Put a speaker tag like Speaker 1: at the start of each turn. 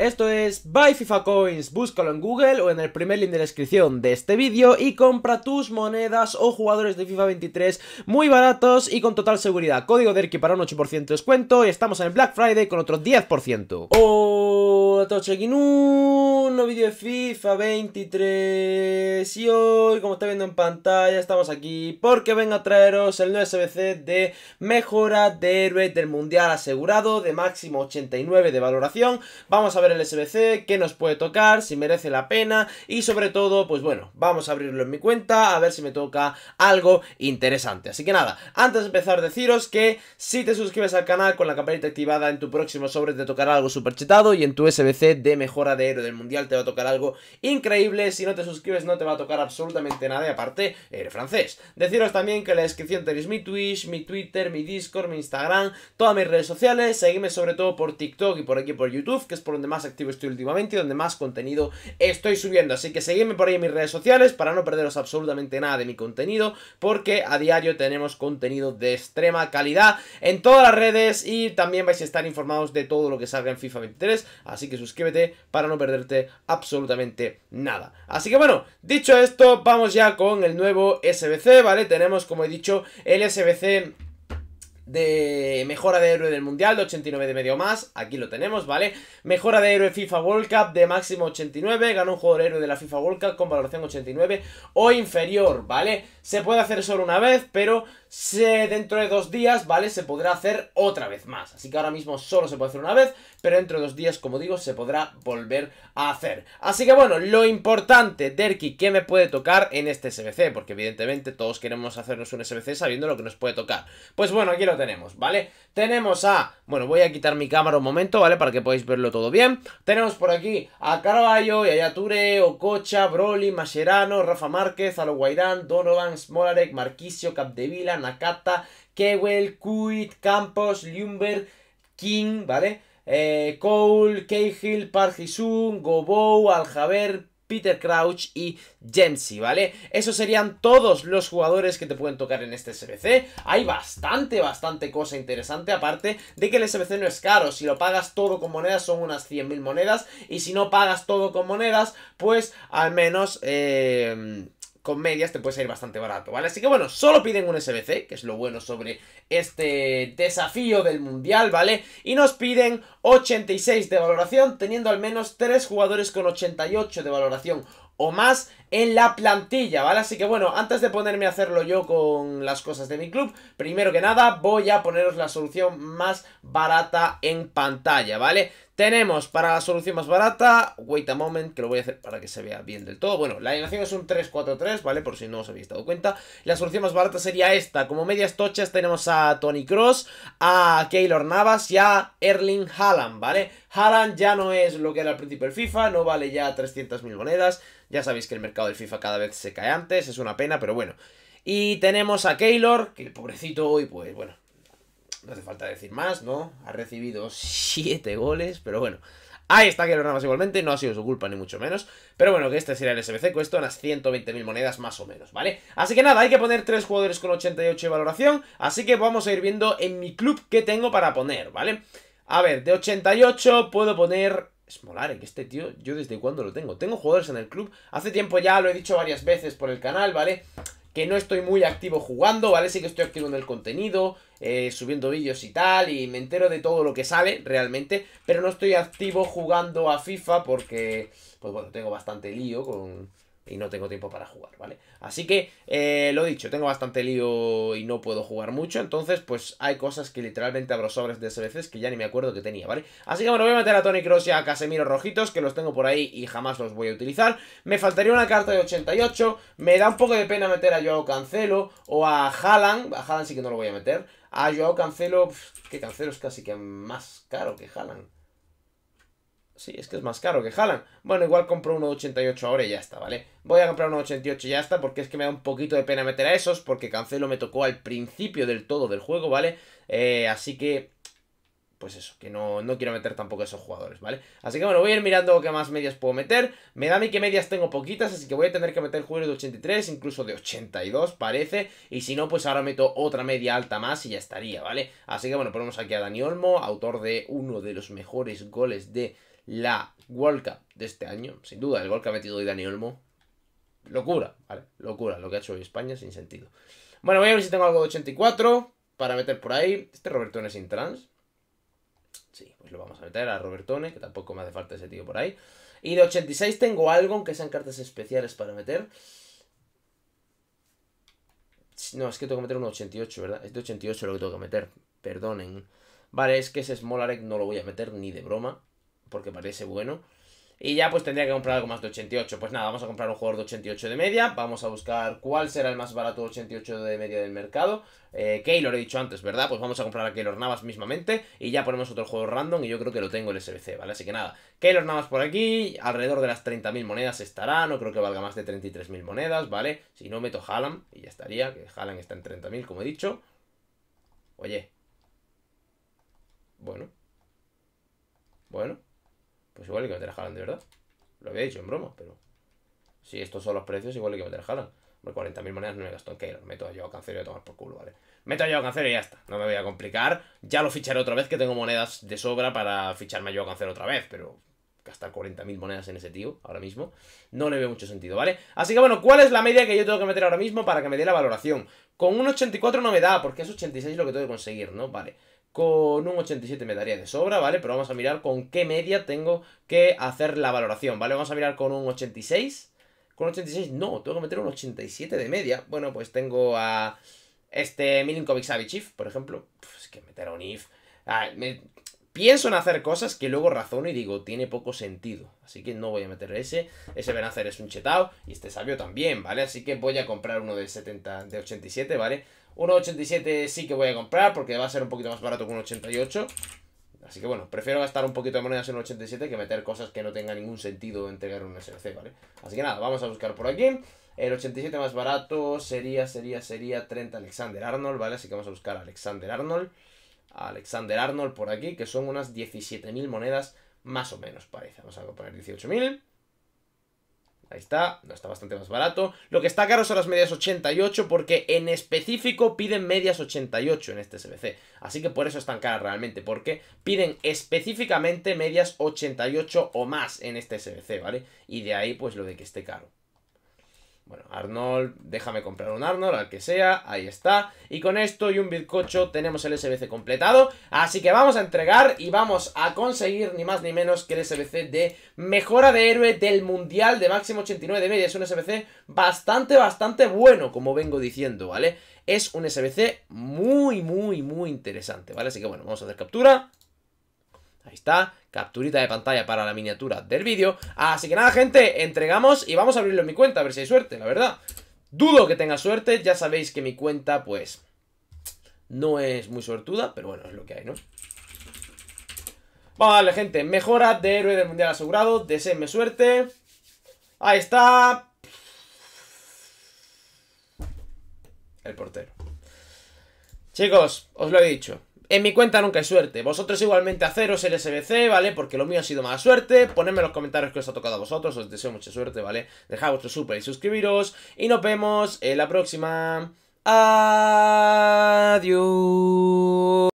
Speaker 1: Esto es Buy FIFA Coins, búscalo en Google o en el primer link de la descripción de este vídeo y compra tus monedas o jugadores de FIFA 23 muy baratos y con total seguridad. Código de para un 8% de descuento y estamos en el Black Friday con otro 10%. Hola todos, en un nuevo vídeo de FIFA 23 y hoy, como está viendo en pantalla, estamos aquí porque vengo a traeros el nuevo SBC de mejora de héroe del mundial asegurado de máximo 89 de valoración. Vamos a ver el SBC, que nos puede tocar, si merece la pena y sobre todo, pues bueno, vamos a abrirlo en mi cuenta a ver si me toca algo interesante. Así que nada, antes de empezar deciros que si te suscribes al canal con la campanita activada en tu próximo sobre te tocará algo super chetado y en tu SBC de mejora de héroe del mundial te va a tocar algo increíble, si no te suscribes no te va a tocar absolutamente nada y aparte eres francés. Deciros también que en la descripción tenéis mi Twitch, mi Twitter, mi Discord, mi Instagram, todas mis redes sociales, seguidme sobre todo por TikTok y por aquí por YouTube, que es por donde más activo estoy últimamente y donde más contenido estoy subiendo. Así que seguidme por ahí en mis redes sociales para no perderos absolutamente nada de mi contenido, porque a diario tenemos contenido de extrema calidad en todas las redes y también vais a estar informados de todo lo que salga en FIFA 23. Así que suscríbete para no perderte absolutamente nada. Así que bueno, dicho esto, vamos ya con el nuevo SBC, ¿vale? Tenemos, como he dicho, el SBC de mejora de héroe del mundial de 89 de medio más, aquí lo tenemos, ¿vale? Mejora de héroe FIFA World Cup de máximo 89, ganó un jugador héroe de la FIFA World Cup con valoración 89 o inferior, ¿vale? Se puede hacer solo una vez, pero se, dentro de dos días, ¿vale? Se podrá hacer otra vez más, así que ahora mismo solo se puede hacer una vez, pero dentro de dos días, como digo, se podrá volver a hacer. Así que bueno, lo importante, Derky, ¿qué me puede tocar en este SBC? Porque evidentemente todos queremos hacernos un SBC sabiendo lo que nos puede tocar. Pues bueno, aquí lo tenemos, ¿vale? Tenemos a... Bueno, voy a quitar mi cámara un momento, ¿vale? Para que podáis verlo todo bien. Tenemos por aquí a Carballo, Yayature, Ococha, Broly, Mascherano, Rafa Márquez, Aloguairán, Donovan, Smolarek, Marquisio, Capdevila, Nakata, Kewell, Kuit, Campos, Lumber, King, ¿vale? Eh, Cole, Cahill, Park Gobou, Aljaber, Peter Crouch y Dempsey, ¿vale? Esos serían todos los jugadores que te pueden tocar en este SBC. Hay bastante, bastante cosa interesante, aparte de que el SBC no es caro. Si lo pagas todo con monedas son unas 100.000 monedas y si no pagas todo con monedas, pues al menos... Eh, con medias te puede salir bastante barato, ¿vale? Así que bueno, solo piden un SBC, que es lo bueno sobre este desafío del Mundial, ¿vale? Y nos piden 86 de valoración, teniendo al menos 3 jugadores con 88 de valoración o más en la plantilla, ¿vale? Así que bueno, antes de ponerme a hacerlo yo con las cosas de mi club, primero que nada voy a poneros la solución más barata en pantalla, ¿vale? Tenemos para la solución más barata, wait a moment, que lo voy a hacer para que se vea bien del todo. Bueno, la alineación es un 3-4-3, ¿vale? Por si no os habéis dado cuenta. La solución más barata sería esta. Como medias tochas tenemos a Tony Cross, a Keylor Navas y a Erling Haaland, ¿vale? Haaland ya no es lo que era al principio el FIFA, no vale ya 300.000 monedas. Ya sabéis que el mercado del FIFA cada vez se cae antes, es una pena, pero bueno. Y tenemos a Keylor, que el pobrecito hoy, pues bueno, no hace falta decir más, ¿no? Ha recibido 7 goles, pero bueno. Ahí está que lo igualmente, no ha sido su culpa ni mucho menos. Pero bueno, que este sería el SBC, cuesta unas 120.000 monedas más o menos, ¿vale? Así que nada, hay que poner 3 jugadores con 88 de valoración, así que vamos a ir viendo en mi club qué tengo para poner, ¿vale? A ver, de 88 puedo poner... Es molar, que este tío, yo desde cuándo lo tengo. Tengo jugadores en el club, hace tiempo ya lo he dicho varias veces por el canal, ¿vale? que no estoy muy activo jugando, ¿vale? Sí que estoy activo en el contenido, eh, subiendo vídeos y tal, y me entero de todo lo que sale realmente, pero no estoy activo jugando a FIFA porque, pues bueno, tengo bastante lío con, y no tengo tiempo para jugar, ¿vale? Así que, eh, lo dicho, tengo bastante lío y no puedo jugar mucho, entonces pues hay cosas que literalmente abro sobres de SBCs que ya ni me acuerdo que tenía, ¿vale? Así que bueno, voy a meter a Tony Cross y a Casemiro Rojitos, que los tengo por ahí y jamás los voy a utilizar. Me faltaría una carta de 88, me da un poco de pena meter a Joao Cancelo o a Haaland, a Haaland sí que no lo voy a meter, a Joao Cancelo, que Cancelo es casi que más caro que Haaland. Sí, es que es más caro que Haaland. Bueno, igual compro uno de 88 ahora y ya está, ¿vale? Voy a comprar uno de 88 y ya está, porque es que me da un poquito de pena meter a esos, porque Cancelo me tocó al principio del todo del juego, ¿vale? Eh, así que pues eso, que no, no, quiero meter tampoco a esos jugadores, ¿vale? Así que bueno, voy a ir mirando qué más medias puedo meter. Me da a mí que medias tengo poquitas, así que voy a tener que meter jugadores de 83, incluso de 82, parece. Y si no, pues ahora meto otra media alta más y ya estaría, ¿vale? Así que bueno, ponemos aquí a Dani Olmo, autor de uno de los mejores goles de la World Cup de este año, sin duda, el gol que ha metido hoy Dani Olmo. Locura, ¿vale? Locura, lo que ha hecho hoy España, sin sentido. Bueno, voy a ver si tengo algo de 84 para meter por ahí. Este Robertone sin trans. Sí, pues lo vamos a meter a Robertone, que tampoco me hace falta ese tío por ahí. Y de 86 tengo algo, aunque sean cartas especiales para meter. No, es que tengo que meter un 88, ¿verdad? Es de 88 lo que tengo que meter, perdonen. Vale, es que ese Smolarek no lo voy a meter ni de broma porque parece bueno. Y ya pues tendría que comprar algo más de 88. Pues nada, vamos a comprar un jugador de 88 de media. Vamos a buscar cuál será el más barato 88 de media del mercado. Eh, Keylor he dicho antes, ¿verdad? Pues vamos a comprar a Keylor Navas mismamente. Y ya ponemos otro juego random y yo creo que lo tengo el SBC, ¿vale? Así que nada, Keylor Navas por aquí. Alrededor de las 30.000 monedas estará. No creo que valga más de 33.000 monedas, ¿vale? Si no, meto Hallam y ya estaría. Que Hallam está en 30.000, como he dicho. Oye. Bueno. Bueno. Pues igual que Meter Haaland, de verdad. Lo había dicho en broma, pero. Si estos son los precios, igual que Meter jalan. Por 40.000 monedas no me gasto en Keylor. Meto a Cancelo y a tomar por culo, ¿vale? Meto a a Cancelo y ya está. No me voy a complicar. Ya lo ficharé otra vez, que tengo monedas de sobra para ficharme a Joao Cancelo otra vez, pero gastar 40.000 monedas en ese tío ahora mismo, no le veo mucho sentido, ¿vale? Así que bueno, ¿cuál es la media que yo tengo que meter ahora mismo para que me dé la valoración? Con un 84 no me da, porque es 86 lo que tengo que conseguir, ¿no? Vale con un 87 me daría de sobra, ¿vale? Pero vamos a mirar con qué media tengo que hacer la valoración, ¿vale? Vamos a mirar con un 86. Con 86 no, tengo que meter un 87 de media. Bueno, pues tengo a este Milinkovic If, por ejemplo. Es que meter a un IF. Pienso en hacer cosas que luego razono y digo, tiene poco sentido. Así que no voy a meter ese. Ese Benacer es un chetao y este sabio también, ¿vale? Así que voy a comprar uno de 70, de 87, ¿vale? 1,87 sí que voy a comprar porque va a ser un poquito más barato que 88. Así que bueno, prefiero gastar un poquito de monedas en 87 que meter cosas que no tenga ningún sentido entregar un SLC, ¿vale? Así que nada, vamos a buscar por aquí. El 87 más barato sería, sería, sería 30 Alexander Arnold, ¿vale? Así que vamos a buscar a Alexander Arnold. Alexander Arnold por aquí, que son unas 17.000 monedas más o menos, parece. Vamos a poner 18.000. Ahí está, no está bastante más barato. Lo que está caro son las medias 88 porque en específico piden medias 88 en este SBC. Así que por eso están caras realmente, porque piden específicamente medias 88 o más en este SBC, ¿vale? Y de ahí pues lo de que esté caro. Bueno, Arnold, déjame comprar un Arnold, al que sea, ahí está. Y con esto y un bizcocho tenemos el SBC completado. Así que vamos a entregar y vamos a conseguir ni más ni menos que el SBC de mejora de héroe del Mundial de máximo 89 de media. Es un SBC bastante, bastante bueno, como vengo diciendo, ¿vale? Es un SBC muy, muy, muy interesante, ¿vale? Así que bueno, vamos a hacer captura. Ahí está, capturita de pantalla para la miniatura del vídeo. Así que nada, gente, entregamos y vamos a abrirlo en mi cuenta, a ver si hay suerte, la verdad. Dudo que tenga suerte, ya sabéis que mi cuenta, pues, no es muy suertuda, pero bueno, es lo que hay, ¿no? Vale, gente, mejora de héroe del mundial asegurado, deseenme suerte. Ahí está. El portero. Chicos, os lo he dicho. En mi cuenta nunca hay suerte. Vosotros igualmente haceros el SBC, ¿vale? Porque lo mío ha sido mala suerte. Ponedme en los comentarios que os ha tocado a vosotros. Os deseo mucha suerte, ¿vale? Dejad vuestro super y suscribiros. Y nos vemos en la próxima. Adiós.